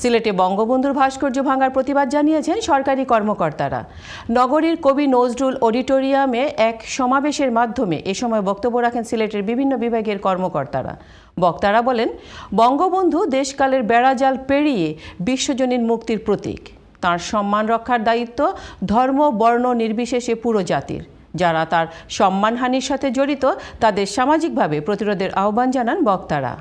সিলেটে বঙ্গবন্ধুর ভাস্কর্য ভাঙার প্রতিবাদ জানিয়েছেন সরকারি কর্মকর্তারা নগরীর কবি নজরুল অডিটোরিয়ামে এক সমাবেশের মাধ্যমে এ সময় বক্তব্য রাখেন সিলেটের বিভিন্ন বিভাগের কর্মকর্তারা বক্তারা বলেন বঙ্গবন্ধু দেশকালের বেড়াজাল পেরিয়ে বিশ্বজনীন মুক্তির প্রতীক তার সম্মান রক্ষার দায়িত্ব ধর্ম বর্ণ নির্বিশেষে পুরো জাতির যারা তার সম্মানহানির সাথে জড়িত তাদের সামাজিকভাবে প্রতিরোধের আহ্বান জানান বক্তারা